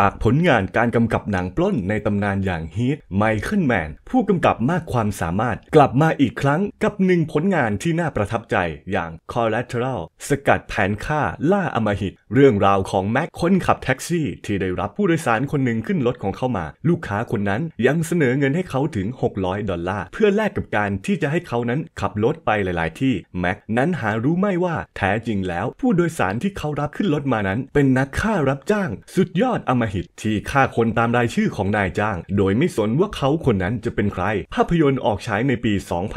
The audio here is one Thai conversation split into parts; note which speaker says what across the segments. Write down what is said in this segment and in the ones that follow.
Speaker 1: จากผลงานการกำกับหนังปล้นในตำนานอย่างฮีทไมเคิลแมนผู้กำกับมากความสามารถ กลับมาอีกครั้งกับหนึ่งผลงานที่น่าประทับใจอย่าง Collateral สกัดแผนฆ่าล่าอมหิต เรื่องราวของแม็กคนขับแท็กซี่ ที่ได้รับผู้โดยสารคนหนึ่งขึ้นรถของเขามา ลูกค้าคนนั้นยังเสนอเงินให้เขาถึง 600 ดอลลาร์ เพื่อแลกกับการที่จะให้เขานั้นขับรถไปหลาย ๆ ที่แม็กนั้นหารู้ไม่ว่าแท้จริงแล้ว ผู้โดยสารที่เขารับขึ้นรถมานั้น เป็นนักฆ่ารับจ้าง สุดยอดอมหิตที่ฆ่าคนตามรายชื่อของนายจ้าง โดยไม่สนว่าเขาคนนั้นจะเป็นใคร ภาพยนตร์ออกฉายในปี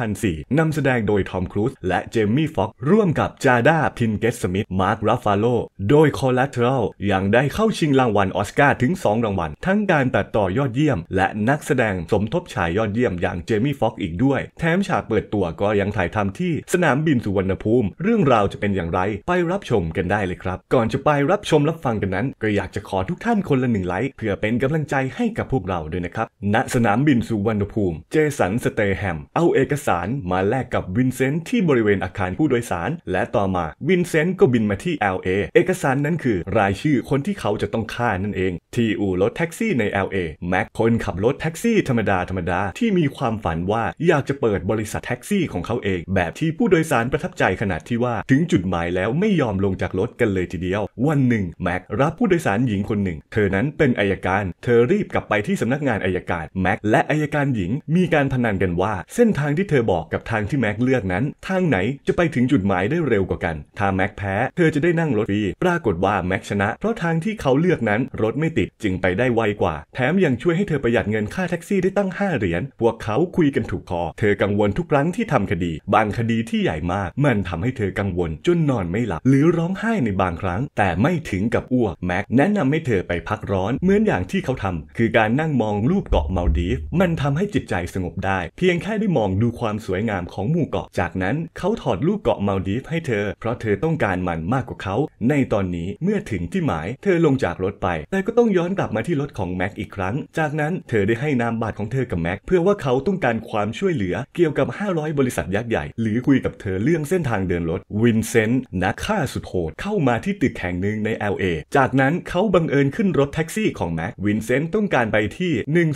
Speaker 1: 2004 นำแสดงโดยทอมครูซและเจมมี่ฟ็อกร่วมกับจาดาพินเกสสมิธมาร์คราฟาโลโดยคอลลัตเทรลยังได้เข้าชิงรางวัลออสการ์ถึง 2 รางวัลทั้งการตัดต่อยอดเยี่ยม และนักแสดงสมทบฉายยอดเยี่ยมอย่างเจมี่ฟ็อกอีกด้วย แถมฉากเปิดตัวก็ยังถ่ายทำที่สนามบินสุวรรณภูมิเรื่องราวจะเป็นอย่างไร ไปรับชมกันได้เลยครับก่อนจะไปรับชมรับฟังกันนั้น ก็อยากจะขอทุกท่านคนนละหนึ่งไลค์เพื่อเป็นกำลังใจให้กับพวกเราด้วยนะครับ ณ สนามบินสุวรรณภูมิ เจสันสเตแฮมเอาเอกสารมาแลกกับวินเซนต์ที่บริเวณอาคารผู้โดยสาร และต่อมาวินเซนต์ก็บินมาที่ LA เอกสารนั้นคือรายชื่อคนที่เขาจะต้องฆ่านั่นเอง ที่อู่รถแท็กซี่ใน LA แม็กคนขับรถแท็กซี่ธรรมดาธรรมดาที่มีความฝันว่า อยากจะเปิดบริษัทแท็กซี่ของเขาเอง แบบที่ผู้โดยสารประทับใจขนาดที่ว่าถึงจุดหมายแล้วไม่ยอมลงจากรถกันเลยทีเดียว วันหนึ่งแม็กรับผู้โดยสารหญิงคนหนึ่งเธธอนั้นเป็นอายการ เธอรีบกลับไปที่สำนักงานอายการแม็กและอายการหญิง มีการพนันกันว่า เส้นทางที่เธอบอกกับทางที่แม็กเลือกนั้นทางไหนจะไปถึงจุดหมายได้เร็วกว่ากันถ้าแม็กแพ้เธอจะได้นั่งรถฟรีปรากฏว่าแม็กชนะเพราะทางที่เขาเลือกนั้นรถไม่ติดจึงไปได้ไวกว่าแถมยังช่วยให้เธอประหยัดเงินค่าแท็กซี่ได้ตั้ง5เหรียญพวกเขาคุยกันถูกคอเธอกังวลทุกครั้งที่ทำคดี บางคดีที่ใหญ่มากมันทำให้เธอกังวลจนนอนไม่หลับหรือร้องไห้ในบางครั้ง แต่ไม่ถึงกับอ้วกแม็กแนะนำให้เธอไปพักร้อนเหมือนอย่างที่เขาทำ คือการนั่งมองรูปเกาะมาลดีฟ มันทำให้จิตใจสงบได้ เพียงแค่ได้มองดูความสวยงามของหมู่เกาะจากนั้น เขาถอดรูปเกาะมาลดีฟให้เธอเพราะเธอต้องการมันมากกว่าเขา ในตอนนี้เมื่อถึงที่หมาย เธอลงจากรถไป แต่ก็ต้องย้อนกลับมาที่รถของแม็กอีกครั้ง จากนั้นเธอได้ให้นามบัตรของเธอกับแม็กเพื่อว่าเขาต้องการความช่วยเหลือเกี่ยวกับ 500 บริษัทยักษ์ใหญ่หรือคุยกับเธอเรื่องเส้นทางเดินรถวินเซนต์นักฆ่าสุดโหดเข้ามาที่ตึกแห่งหนึ่งใน LA จากนั้นเขาบังเอิญขึ้นรถแท็กซี่ของแม็กวินเซนต์ต้องการไปที่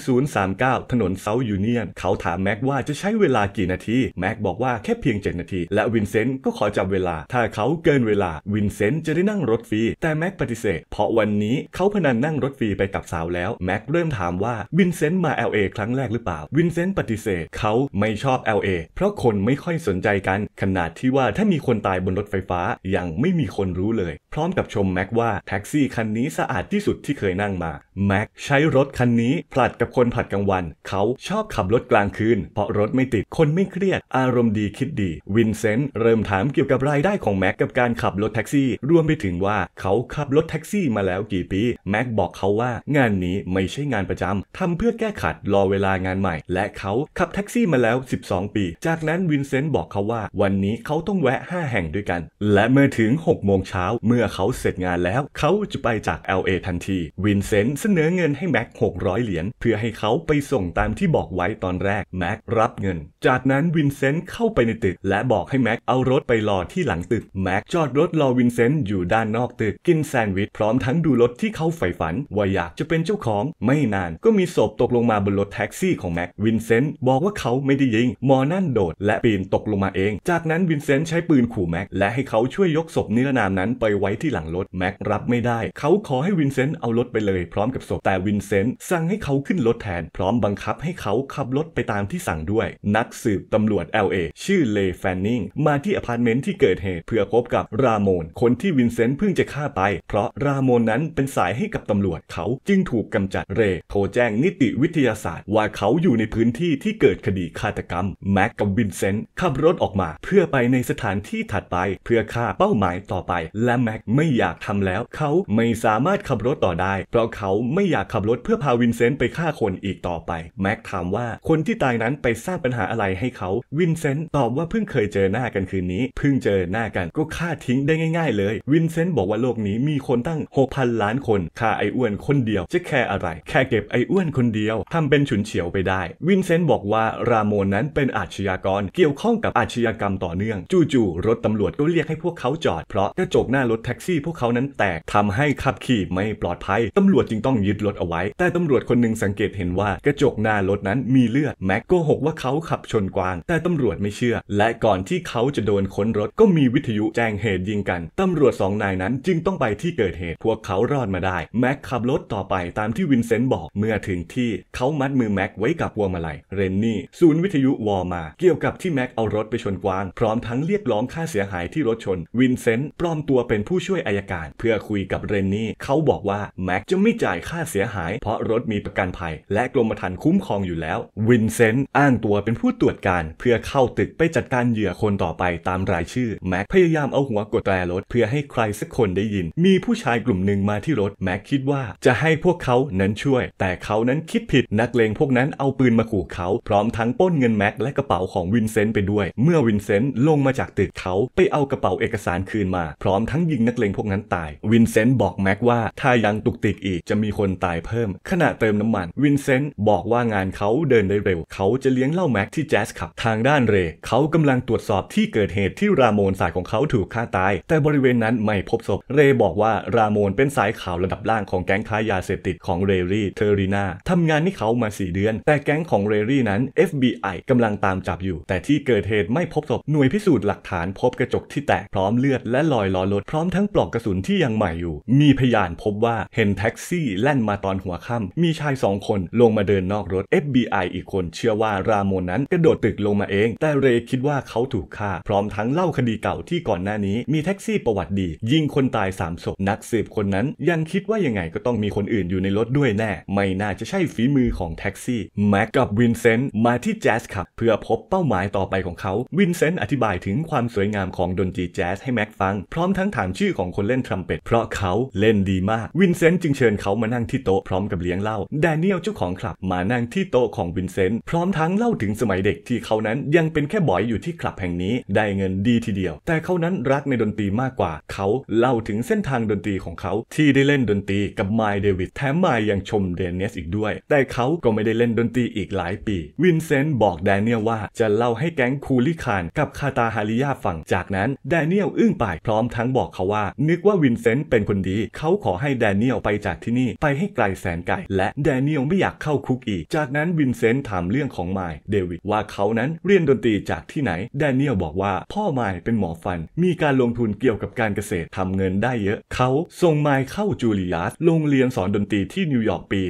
Speaker 1: 1039 ถนนเซาท์ยูเนียน เขาถามแม็กว่าจะใช้เวลากี่นาที แม็กบอกว่าแค่เพียง 7 นาที และวินเซนต์ก็ขอจับเวลา ถ้าเขาเกินเวลาวินเซนต์จะได้นั่งรถฟรี แต่แม็กปฏิเสธ เพราะวันนี้เขาพนันนั่งรถฟรีไปกับสาวแล้ว แม็กเริ่มถามว่าวินเซนต์มา LA ครั้งแรกหรือเปล่า วินเซนต์ปฏิเสธเขาไม่ชอบ LA เพราะคนไม่ค่อยสนใจกันขนาดที่ว่าถ้ามีคนตายบนรถไฟฟ้ายังไม่มีคนรู้เลย พร้อมกับชมแม็กว่าแท็กซี่คันนี้สะอาดที่สุดที่ที่เคยนั่งมาแม็กใช้รถคันนี้ผลัดกับคนผลัดกลางวันเขาชอบขับรถกลางคืนเพราะรถไม่ติดคนไม่เครียด อารมณ์ดีคิดดีวินเซนต์เริ่มถามเกี่ยวกับรายได้ของแม็กกับการขับรถแท็กซี่รวมไปถึงว่าเขาขับรถแท็กซี่มาแล้วกี่ปีแม็กบอกเขาว่า งานนี้ไม่ใช่งานประจำ ทำเพื่อแก้ขัดรอเวลางานใหม่ และเขาขับแท็กซี่มาแล้ว 12 ปี จากนั้นวินเซนต์บอกเขาว่าวันนี้เขาต้องแวะ 5 แห่งด้วยกัน และเมื่อถึง6โมงเช้าเมื่อเขาเสร็จงานแล้วเขาจะไปจาก LA ทันทีวินเซนต์เสนอเงินให้แม็ก600 เหรียญ เพื่อให้เขาไปส่งตามที่บอกไว้ตอนแรก แม็กรับเงิน จากนั้นวินเซนต์เข้าไปในตึก และบอกให้แม็กเอารถไปรอที่หลังตึก แม็กจอดรถรอวินเซนต์อยู่ด้านนอกตึก กินแซนด์วิช พร้อมทั้งดูรถที่เขาใฝ่ฝัน ว่าอยากจะเป็นเจ้าของ ไม่นานก็มีศพตกลงมาบนรถแท็กซี่ของแม็กวินเซนต์บอกว่าเขาไม่ได้ยิงมอนั่นโดดและปีนตกลงมาเอง จากนั้นวินเซนต์ใช้ปืนขู่แม็กและให้เขาช่วยยกศพนิรนามนั้นไปไว้ที่หลังรถ แม็กรับไม่ได้ เขาขอให้วินเซนต์เอารถไปเลยพร้อมกับศพแต่วินเซนต์สั่งให้เขาขึ้นรถแทน พร้อมบังคับให้เขาขับรถไปตามที่สั่งด้วย นักสืบตำรวจ LA ชื่อเลแฟนนิงมาที่อพาร์ตเมนต์ที่เกิดเหตุ เพื่อพบกับราโมนคนที่วินเซนต์เพิ่งจะฆ่าไปเพราะราโมนนั้นเป็นสายให้กับตำรวจเขาจึงถูกกำจัดเรโทรแจ้งนิติวิทยาศาสตร์ ว่าเขาอยู่ในพื้นที่ที่เกิดคดีฆาตกรรมแม็กกับวินเซนต์ขับรถออกมาเพื่อไปในสถานที่ถัดไปเพื่อฆ่าเป้าหมายต่อไป และแม็กไม่อยากทำแล้วเขาไม่สามารถขับรถต่อได้เพราะเขาไม่อยากขับรถเพื่อพาวินเซนต์ไปฆ่าคนอีกต่อไปแม็กถามว่าคนที่ตายนั้นไปสร้างปัญหาอะไรให้เขาวินเซนต์ตอบว่า เพิ่งเคยเจอหน้ากันคืนนี้เพิ่งเจอหน้ากันก็ฆ่าทิ้งได้ง่ายๆเลย วินเซนต์บอกว่าโลกนี้มีคนตั้ง6,000ล้านคนฆ่าไอ้อ้วนคนเดียวจะแคร์อะไร แค่เก็บไอ้อ้วนคนเดียว ทำเป็นฉุนเฉียวไปได้ วินเซนต์บอกว่าราโมนนั้นเป็นอาชญากรเกี่ยวข้องกับอาชญากรรมต่อเนื่อง จู่ๆรถตำรวจก็เรียกให้พวกเขาจอดเพราะกระจกหน้ารถแท็กซี่ พวกเขานั้นแตกทำให้ขับขี่ไม่ปลอดภัยตำรวจจึงต้ององยึดรถเอาไว้ แต่ตำรวจคนหนึ่งสังเกตเห็นว่า กระจกหน้ารถนั้นมีเลือดแม็กโกหกว่าเขาขับชนกวาง แต่ตำรวจไม่เชื่อ และก่อนที่เขาจะโดนค้นรถ ก็มีวิทยุแจ้งเหตุยิงกันตำรวจสองนายนั้นจึงต้องไปที่เกิดเหตุพวกเขารอดมาได้ แม็กขับรถต่อไปตามที่วินเซนต์บอกเมื่อถึงที่เขามัดมือแม็กไว้กับพวงมาลัยเรนนี่ศูนย์วิทยุวอมาเกี่ยวกับที่แม็กเอารถไปชนกวางพร้อมทั้งเรียกร้องค่าเสียหายที่รถชนวินเซนต์ปลอมตัวเป็นผู้ช่วยอายการเพื่อคุยกับเรนนี่เขาบอกว่าแม็กจะไม่จ่ายค่าเสียหาย เพราะรถมีประกันภัย และกรมธรรม์คุ้มครองอยู่แล้ววินเซนต์อ้างตัวเป็นผู้ตรวจการเพื่อเข้าตึกไปจัดการเหยื่อคนต่อไปตามรายชื่อแม็กพยายามเอาหัวกดแตรรถเพื่อให้ใครสักคนได้ยินมีผู้ชายกลุ่มหนึ่งมาที่รถแม็กคิดว่าจะให้พวกเขานั้นช่วยแต่เขานั้นคิดผิดนักเลงพวกนั้นเอาปืนมาขู่เขาพร้อมทั้งป้นเงินแม็กและกระเป๋าของวินเซนต์ไปด้วย เมื่อวินเซนต์ลงมาจากตึกเขาไปเอากระเป๋าเอกสารคืนมาพร้อมทั้งยิงนักเลงพวกนั้นตายวินเซนต์บอกแม็กว่าถ้ายังตุกติกอีกจะมีคนตายเพิ่ม ขณะเติมน้ำมันวินเซนต์บอกว่างานเขาเดินได้เร็ว เขาจะเลี้ยงเหล้าแม็กที่แจ๊สขับทางด้านเรเขากำลังตรวจสอบที่เกิดเหตุที่ราโมนสายของเขาถูกฆ่าตาย แต่บริเวณนั้นไม่พบศพเรบอกว่าราโมนเป็นสายข่าวระดับล่างของแก๊งค้ายาเสพติดของเรรี่เทอรีนาทำงานให้เขามา 4 เดือน แต่แก๊งของเรรี่นั้น FBI กำลังตามจับอยู่ แต่ที่เกิดเหตุไม่พบศพหน่วยพิสูจน์หลักฐานพบกระจกที่แตกพร้อมเลือดและรอยล้อรถพร้อมทั้งปลอกกระสุนที่ยังใหม่อยู่มีพยานพบว่าเห็นแท็กซี่แล่นมาตอนหัวค่ำมีชายสองคนลงมาเดินนอกรถ FBI อีกคนเชื่อว่ารามมนนั้นกระโดดตึกลงมาเอง แต่เรคิดว่าเขาถูกฆ่า พร้อมทั้งเล่าคดีเก่าที่ก่อนหน้านี้มีแท็กซี่ประวัติดี ยิงคนตาย3ศพนักสืบคนนั้น ยังคิดว่ายังไงก็ต้องมีคนอื่นอยู่ในรถด้วยแน่ ไม่น่าจะใช่ฝีมือของแท็กซี่แม็กกับวินเซนต์มาที่แจ๊สขับเพื่อพบเป้าหมายต่อไปของเขาวินเซนต์อธิบายถึงความสวยงามของดนตรีแจ๊สให้แม็กฟังพร้อมทั้งถามชื่อของคนเล่นทรัมเป็ตเพราะเขาเล่นดีมากวินเซนต์จึงเชิญเขามานั่งที่โต๊ะพร้อมกับเลี้ยงเหล้าแดเนียลเจ้าของคลับมานั่งที่โต๊ะของวินเซนต์พร้อมทั้งเล่าถึงสมัยเด็กที่เขานั้นยังเป็นแค่บอยอยู่ที่คลับแห่งนี้ได้เงินดีทีเดียว แต่เขานั้นรักในดนตรีมากกว่าเขาเล่าถึงเส้นทางดนตรีของเขาที่ได้เล่นดนตรีกับไมล์เดวิดแถมไมล์ยังชมเดนเนสอีกด้วย แต่เขาก็ไม่ได้เล่นดนตรีอีกหลายปี วินเซนต์บอกแดเนียลว่าจะเล่าให้แก๊งคูลี่คานกับคาตาฮาริยาฟังจากนั้นแดเนียล อึ้งไปพร้อมทั้งบอกเขาว่า นึกว่าวินเซนต์เป็นคนดีเขาขอให้แดเนียลไปจากที่นี่ไปให้ไกลแสนไกลและแดเนียลไม่อยากเข้าคุกอีก จากนั้นวินเซนต์ ถามเรื่องของไมล์เดวิดว่าเขานั้นเรียนดนตรีจากที่ไหน แดเนียลบอกว่าพ่อไมล์เป็นหมอฟันมีการลงทุนเกี่ยวกับการเกษตรทำเงินได้เยอะเขาส่งไมล์เข้าจูเลียสโรงเรียนสอนดนตรีที่นิวยอร์กปี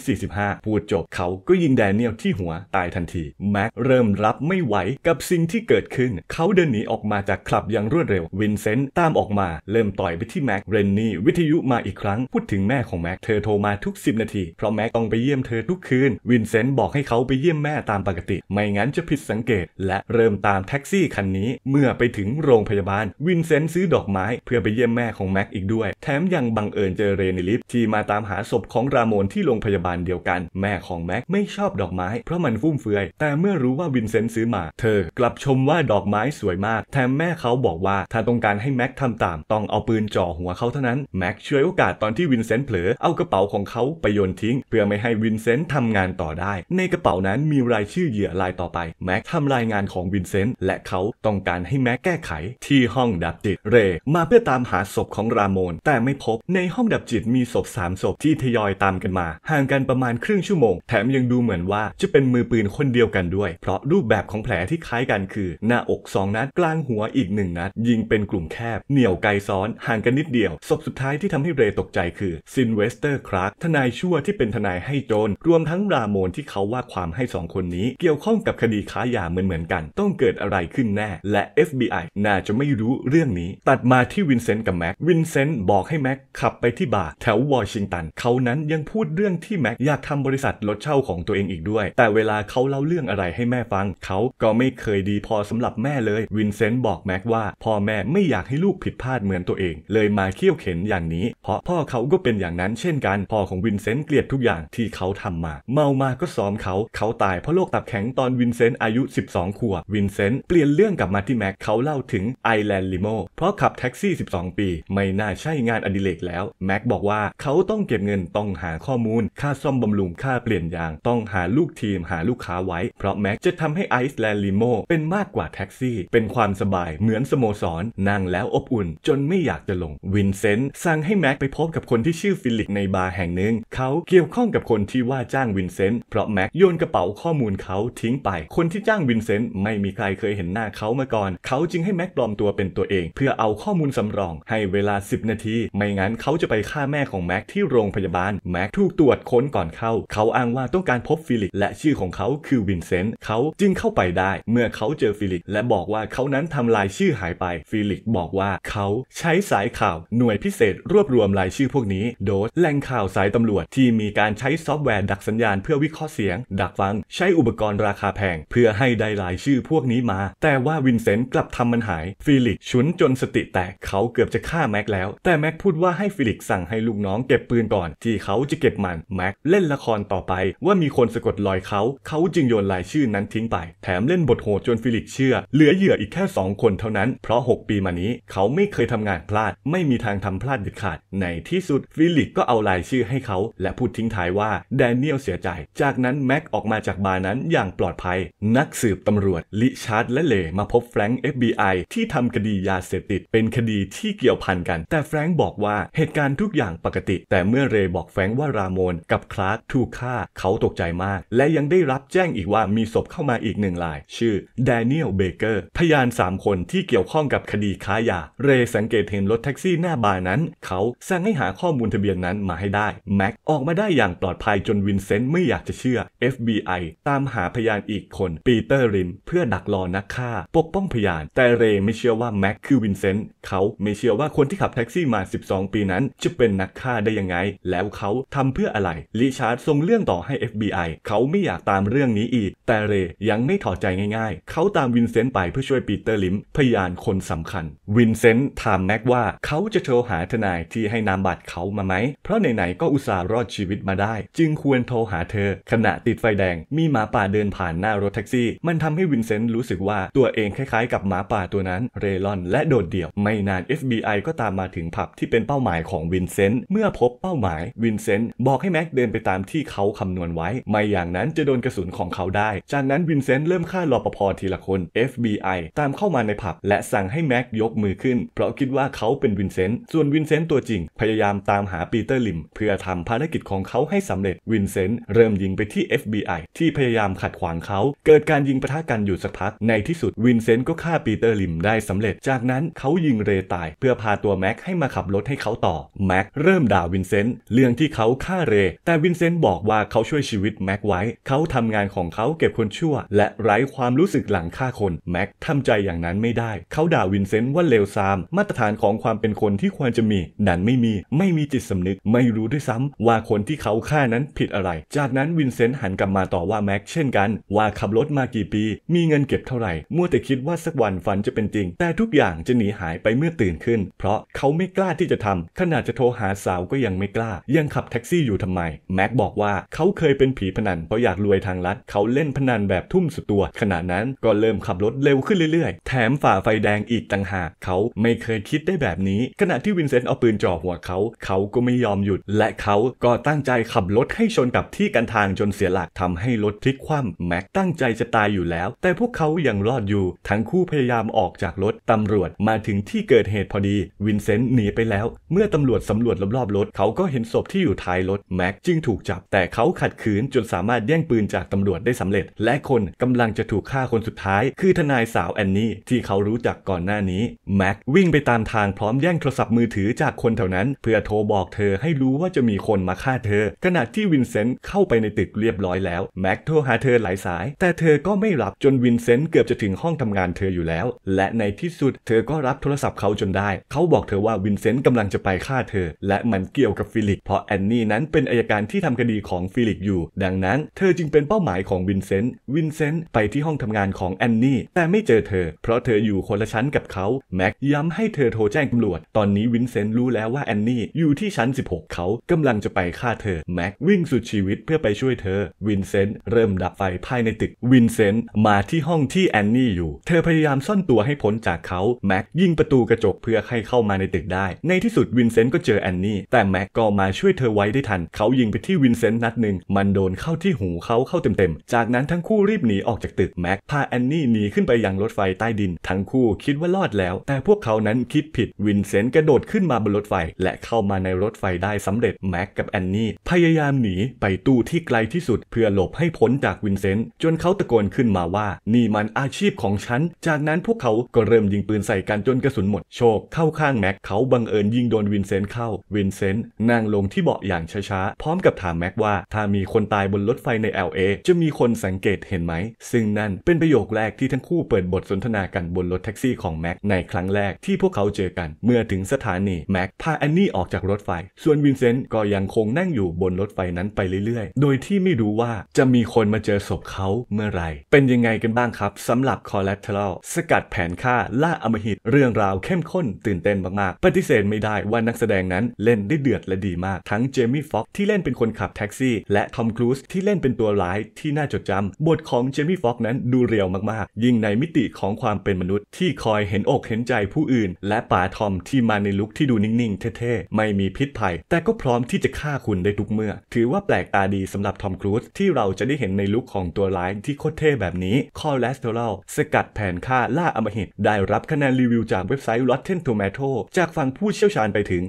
Speaker 1: 1945 พูดจบเขาก็ยิงแดเนียลที่หัวตายทันทีแม็กเริ่มรับไม่ไหวกับสิ่งที่เกิดขึ้นเขาเดินหนีออกมาจากคลับอย่างรวดเร็ววินเซนต์ตามออกมาเริ่มต่อยไปที่แม็กเรนนี่วิทยุมาอีกครั้ง พูดถึงแมม่ของแม็กเธอโทรมาทุก 10 นาทีเพราะแม็กต้องไปเยี่ยมเธอทุกคืนวินเซนต์บอกให้เขาไปเยี่ยมแม่ตามปกติไม่งั้นจะผิดสังเกต และเริ่มตามแท็กซี่คันนี้ เมื่อไปถึงโรงพยาบาลวินเซนต์ซื้อดอกไม้เพื่อไปเยี่ยมแม่ของแม็กอีกด้วยแถมยังบังเอิญเจอเรนิลิฟที่มาตามหาศพของราโมนที่โรงพยาบาลเดียวกัน แม่ของแม็กไม่ชอบดอกไม้เพราะมันฟุ่มเฟือยแต่เมื่อรู้ว่าวินเซนต์ซื้อมาเธอกลับชมว่าดอกไม้สวยมากแถมแม่เขาบอกว่าถ้าต้องการให้แม็กทำตามต้องเอาปืนจ่อหัวเขาเท่านั้นแม็กช่วยโอกาสตอนที่วินเซนต์เผลอเอากระเป๋าของเขาไปโยนทิ้ง เพื่อไม่ให้วินเซนต์ทำงานต่อได้ ในกระเป๋านั้นมีรายชื่อเหยื่อรายต่อไป แม็กทำรายงานของวินเซนต์และเขาต้องการให้แม็กแก้ไข ที่ห้องดับจิตเร มาเพื่อตามหาศพของราโมนแต่ไม่พบในห้องดับจิตมีศพสามศพที่ทยอยตามกันมา ห่างกันประมาณครึ่งชั่วโมงแถมยังดูเหมือนว่าจะเป็นมือปืนคนเดียวกันด้วยเพราะรูปแบบของแผลที่คล้ายกันคือ หน้าอกสองนัดกลางหัวอีกหนึ่งนัด ยิงเป็นกลุ่มแคบ เหนี่ยวไกลซ้อนห่างกันนิดเดียวศพสุดท้ายที่ทำให้เรตกใจคือซินเวสเตอร์คลาร์กทนายชั่วที่เป็นทนายให้โจรรวมทั้งรามนที่เขาว่าความให้สองคนนี้เกี่ยวข้องกับคดีค้ายาเหมือนเหมือนกัน ต้องเกิดอะไรขึ้นแน่ และ FBI น่าจะไม่รู้เรื่องนี้ตัดมาที่วินเซนต์กับแม็ก วินเซนต์บอกให้แม็ก ขับไปที่บาร์แถววอชิงตันเขานั้นยังพูดเรื่องที่แม็ก อยากทำบริษัทรถเช่าของตัวเองอีกด้วย แต่เวลาเขาเล่าเรื่องอะไรให้แม่ฟังเขาก็ไม่เคยดีพอสำหรับแม่เลยวินเซนต์บอกแม็กว่าพ่อแม่ไม่อยากให้ลูกผิดพลาดเหมือนตัวเอง เลยมาเคี่ยวเข็นอย่างนี้ เพราะพ่อเขาก็เป็นอย่างอย่างนั้นเช่นกันพ่อของวินเซนต์เกลียดทุกอย่างที่เขาทำมา เมามาก็ซ้อมเขาเขาตายเพราะโรคตับแข็งตอนวินเซนต์อายุ 12ขวบวินเซนต์เปลี่ยนเรื่องกลับมาที่แม็กเขาเล่าถึงไอแลนด์ลิโมเพราะขับแท็กซี่ 12 ปี ไม่น่าใช่งานอดิเรกแล้ว แม็กบอกว่าเขาต้องเก็บเงินต้องหาข้อมูลค่าซ่อมบำรุงค่าเปลี่ยนยางต้องหาลูกทีมหาลูกค้าไว้เพราะแม็กจะทำให้ไอซ์แลนด์ลิโมเป็นมากกว่าแท็กซี่ เป็นความสบายเหมือนสโมสรนั่งแล้วอบอุ่น จนไม่อยากจะลงวินเซนต์สั่งให้แม็กไปพบกับคนที่ชื่อฟิลิปในบาร์แห่งหนึ่ง เขาเกี่ยวข้องกับคนที่ว่าจ้างวินเซนต์เพราะแม็กโยนกระเป๋าข้อมูลเขาทิ้งไป คนที่จ้างวินเซนต์ไม่มีใครเคยเห็นหน้าเขามาก่อน เขาจึงให้แม็กปลอมตัวเป็นตัวเองเพื่อเอาข้อมูลสำรองให้เวลา 10 นาที ไม่งั้นเขาจะไปฆ่าแม่ของแม็กที่โรงพยาบาลแม็กถูกตรวจค้นก่อนเข้าเขาอ้างว่าต้องการพบฟิลิปและชื่อของเขาคือวินเซนต์เขาจึงเข้าไปได้ เมื่อเขาเจอฟิลิปและบอกว่าเขานั้นทำลายชื่อหายไปฟิลิปบอกว่าเขาใช้สายข่าวหน่วยพิเศษ รวบรวมรายชื่อพวกนี้โดสแหล่งข่าวสายตำรวจ ที่มีการใช้ซอฟต์แวร์ดักสัญญาณเพื่อวิเคราะห์เสียง ดักฟังใช้อุปกรณ์ราคาแพง เพื่อให้ได้รายชื่อพวกนี้มา แต่ว่าวินเซนต์กลับทำมันหาย ฟิลิกชุนจนสติแตก เขาเกือบจะฆ่าแม็กแล้วแต่แม็กพูดว่าให้ฟิลิกสั่งให้ลูกน้องเก็บปืนก่อนที่เขาจะเก็บมันแม็กเล่นละครต่อไป ว่ามีคนสะกดรอยเขาเขาจึงโยนรายชื่อนั้นทิ้งไป แถมเล่นบทโหดจนฟิลิกเชื่อ เหลือเหยื่ออีกแค่ 2 คนเท่านั้น เพราะ 6 ปีมานี้เขาไม่เคยทำงานพลาด ไม่มีทางทำพลาดเด็ดขาดในที่สุดฟิลิลิกก็เอาลายชื่อให้เขา และพูดทิ้งท้ายว่า แดเนียลเสียใจ จากนั้น แม็กออกมาจากบาร์นั้นอย่างปลอดภัย นักสืบตำรวจ ลิชาร์ดและเลมาพบแฟรงค์ FBI ที่ทำคดียาเสพติด เป็นคดีที่เกี่ยวพันกัน แต่แฟรงค์บอกว่าเหตุการณ์ทุกอย่างปกติ แต่เมื่อเรบอกแฟรงค์ว่ารามอนกับคลาร์กถูกฆ่า เขาตกใจมาก และยังได้รับแจ้งอีกว่ามีศพเข้ามาอีกหนึ่งลาย ชื่อแดเนียลเบเกอร์พยาน 3 คนที่เกี่ยวข้องกับคดีค้ายาเรสังเกตเห็นรถแท็กซี่หน้าบาร์นั้น เขาสั่งให้หาข้อมูลทะเบียนนั้นมาให้ได้แม็กออกมาได้อย่างปลอดภัยจนวินเซนต์ไม่อยากจะเชื่อ FBI ตามหาพยานอีกคน ปีเตอร์รินเพื่อดักรอนักฆ่า ปกป้องพยาน แต่เรไม่เชื่อว่าแม็กคือวินเซนต์เขาไม่เชื่อว่าคนที่ขับแท็กซี่มา 12 ปีนั้นจะเป็นนักฆ่าได้ยังไง แล้วเขาทำเพื่ออะไรลิชาร์ดส่งเรื่องต่อให้ FBI เขาไม่อยากตามเรื่องนี้อีก แต่เรยังไม่ถอดใจง่ายๆเขาตามวินเซนต์ไปเพื่อช่วยปีเตอร์ลิม พยานคนสำคัญวินเซนต์ถามแม็กว่าเขาจะโทรหาทนายที่ให้นามบัตรเขามาไหมเพราะไหนๆก็อุตส่าห์รอดชีวิตมาได้ จึงควรโทรหาเธอ ขณะติดไฟแดงมีหมาป่าเดินผ่านหน้ารถแท็กซี่ มันทำให้วินเซนต์รู้สึกว่าตัวเองคล้ายๆกับหมาป่าตัวนั้น เรลอนและโดดเดี่ยว ไม่นาน FBI ก็ตามมาถึงผับที่เป็นเป้าหมายของวินเซนต์ เมื่อพบเป้าหมายวินเซนต์บอกให้แม็กเดินไปตามที่เขาคำนวณไว้ไม่อย่างนั้นจะโดนกระสุนของเขาได้ จากนั้นวินเซนต์เริ่มฆ่ารอปภทีละคน FBI ตามเข้ามาในผับและสั่งให้แม็กยกมือขึ้นเพราะคิดว่าเขาเป็นวินเซนต์ส่วนวินเซนต์ตัวจริงพยายามตามหาาปีเตอร์ลิม เพื่อทำภารกิจของเขาให้สำเร็จ วินเซนต์เริ่มยิงไปที่ FBI ที่พยายามขัดขวางเขา เกิดการยิงปะทะกันอยู่สักพัก ในที่สุดวินเซนต์ก็ฆ่าปีเตอร์ลิมได้สำเร็จจากนั้น เขายิงเรตาย เพื่อพาตัวแม็กให้มาขับรถให้เขาต่อแม็กเริ่มด่าวินเซนต์เรื่องที่เขาฆ่าเร แต่วินเซนต์บอกว่าเขาช่วยชีวิตแม็กไว้เขาทำงานของเขาเก็บคนชั่ว และไร้ความรู้สึกหลังฆ่าคนแม็กทำใจอย่างนั้นไม่ได้เขาด่าวินเซนต์ว่าเลวทรามมาตรฐานของความเป็นคนที่ควรจะมี นั้นไม่มีไม่มีจิตสานึกไม่รู้ด้วยซ้ำว่าคนที่เขาฆ่านั้นผิดอะไร จากนั้นวินเซนต์หันกลับมาต่อว่า แม็กเช่นกัน ว่าขับรถมากี่ปีมีเงินเก็บเท่าไหร่มัวแต่คิดว่าสักวันฝันจะเป็นจริง แต่ทุกอย่างจะหนีหายไปเมื่อตื่นขึ้น เพราะเขาไม่กล้าที่จะทำขนาดจะโทรหาสาวก็ยังไม่กล้า ยังขับแท็กซี่อยู่ทำไม แม็กบอกว่าเขาเคยเป็นผีพนันเพราะอยากรวยทางลัด เขาเล่นพนันแบบทุ่มสุดตัว ขณะนั้นก็เริ่มขับรถเร็วขึ้นเรื่อยๆ แถมฝ่าไฟแดงอีกต่างหากเขาไม่เคยคิดได้แบบนี้ ขณะที่วินเซนต์เอาปืนจ่อหัวเขาเขากก็ไม่ยอมหยุด และเขาก็ตั้งใจขับรถให้ชนกับที่กันทางจนเสียหลักทำให้รถพลิกคว่ำแม็กตั้งใจจะตายอยู่แล้ว แต่พวกเขายังรอดอยู่ ทั้งคู่พยายามออกจากรถตำรวจมาถึงที่เกิดเหตุพอดีวินเซนต์หนีไปแล้ว เมื่อตำรวจสำรวจรอบๆรถ เขาก็เห็นศพที่อยู่ท้ายรถแม็กจึงถูกจับแต่เขาขัดขืนจนสามารถแย่งปืนจากตำรวจได้สำเร็จ และคนกำลังจะถูกฆ่าคนสุดท้าย คือทนายสาวแอนนี่ที่เขารู้จักก่อนหน้านี้แม็กวิ่งไปตามทางพร้อมแย่งโทรศัพท์มือถือจากคนแถวนั้น เพื่อโทรบอกอกเธอให้รู้ว่าจะมีคนมาฆ่าเธอ ขณะที่วินเซนต์เข้าไปในตึกเรียบร้อยแล้วแม็กโทรหาเธอหลายสาย แต่เธอก็ไม่รับจนวินเซนต์เกือบจะถึงห้องทำงานเธออยู่แล้ว และในที่สุด เธอก็รับโทรศัพท์เขาจนได้ เขาบอกเธอว่าวินเซนต์กำลังจะไปฆ่าเธอ และมันเกี่ยวกับฟิลิกเพราะแอนนี่นั้นเป็นอายการที่ทำคดีของฟิลิกอยู่ ดังนั้น เธอจึงเป็นเป้าหมายของวินเซนต์วินเซนต์ไปที่ห้องทำงานของแอนนี่แต่ไม่เจอเธอ เพราะเธออยู่คนละชั้นกับเขาแม็กย้ำให้เธอโทรแจ้งตำรวจ ตอนนี้วินเซนต์รู้แล้วว่าแอนนี่อยู่ที่ชั้น 16 เขากำลังจะไปฆ่าเธอแม็กวิ่งสุดชีวิตเพื่อไปช่วยเธอวินเซนต์เริ่มดับไฟภายในตึกวินเซนต์มาที่ห้องที่แอนนี่อยู่เธอพยายามซ่อนตัวให้พ้นจากเขาแม็กยิงประตูกระจกเพื่อให้เข้ามาในตึกได้ในที่สุดวินเซนต์ก็เจอแอนนี่แต่แม็กก็มาช่วยเธอไว้ได้ทันเขายิงไปที่วินเซนต์นัดหนึ่งมันโดนเข้าที่หูเขาเข้าเต็มๆ จากนั้นทั้งคู่รีบหนีออกจากตึกแม็กพาแอนนี่หนีขึ้นไปยังรถไฟใต้ดินทั้งคู่คิดว่ารอดแล้ว แต่พวกเขานั้นคิดผิดวินเซนต์กระโดดขึ้นมาบนรถไฟและเข้ามาในรถไฟได้สำเร็จแม็กกับแอนนี่พยายามหนีไปตู้ที่ไกลที่สุด เพื่อหลบให้พ้นจากวินเซนต์จนเขาตะโกนขึ้นมาว่า นี่มันอาชีพของฉัน จากนั้นพวกเขาก็เริ่มยิงปืนใส่กันจนกระสุนหมดโชคเข้าข้างแม็กเขาบังเอิญยิงโดนวินเซนต์เข้า วินเซนต์นั่งลงที่เบาะอย่างช้า ๆ พร้อมกับถามแม็กว่าถ้ามีคนตายบนรถไฟใน LA จะมีคนสังเกตเห็นไหม ซึ่งนั่นเป็นประโยคแรกที่ทั้งคู่เปิดบทสนทนากันบนรถแท็กซี่ของแม็กในครั้งแรกที่พวกเขาเจอกัน เมื่อถึงสถานีแม็กพาแอนนี่ออกจากรถไฟส่วนวินเซนต์ก็ยังคงนั่งอยู่บนรถไฟนั้นไปเรื่อยๆ โดยที่ไม่รู้ว่าจะมีคนมาเจอศพเขาเมื่อไหร่ เป็นยังไงกันบ้างครับสำหรับคอเล l ตเ e อร์สกัดแผนฆ่าล่าอมหิต เรื่องราวเข้มข้นตื่นเต้นมากๆ ปฏิเสธไม่ได้ว่านักแสดงนั้นเล่นได้เดือดและดีมาก ทั้งเจมี่ฟ็อกที่เล่นเป็นคนขับแท็กซี่และทอมครูซที่เล่นเป็นตัวร้ายที่น่าจดจำบทของเจมี่ฟ็อกนั้นดูเรียวมากๆยิ่งในมิติของความเป็นมนุษย์ ที่คอยเห็นอกเห็นใจผู้อื่นและป๋าทอมที่มาในลุคที่ดูนิ่งๆ เท่ๆไม่มีพิษภัย แต่ก็พร้อมที่จะฆ่าคุณได้ทุกเมื่อ ถือว่าแปลกตาดีสำหรับทอมครูซที่เราจะได้เห็นในลุคของตัวร้ายที่โคตรเท่แบบนี้คอเลสเตอรอลสกัดแผนฆ่าล่าอมหิต ได้รับคะแนนรีวิวจากเว็บไซต์ Rotten Tomato จากฝั่งผู้เชี่ยวชาญไปถึง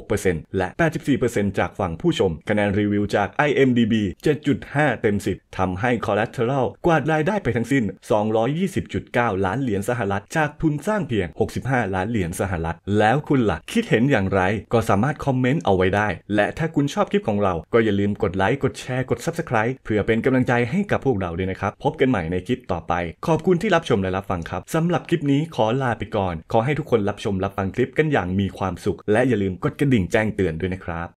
Speaker 1: 86%และ 84%จากฝั่งผู้ชม คะแนนรีวิวจาก IMDb 7.5 เต็ม 10ทำให้คอเลสเตอรอลกวาดรายได้ไปทั้งสิ้น 220.9 ล้านเหรียญสหรัฐ จากทุนสร้างเพียง 65 ล้านเหรียญสหรัฐ แล้วคุณละ่ะคิดเห็นอย่างไร ก็สามารถคอมเมนต์เอาไว้ได้ และถ้าคุณชอบคลิปของเรา ก็อย่าลืมกดไลค์ กดแชร์ กด Subscribe เพื่อเป็นกำลังใจให้กับพวกเราด้วยนะครับ พบกันใหม่ในคลิปต่อไป ขอบคุณที่รับชมและรับฟังครับ สำหรับคลิปนี้ขอลาไปก่อน ขอให้ทุกคนรับชมรับฟังคลิปกันอย่างมีความสุข และอย่าลืมกดกระดิ่งแจ้งเตือนด้วยนะครับ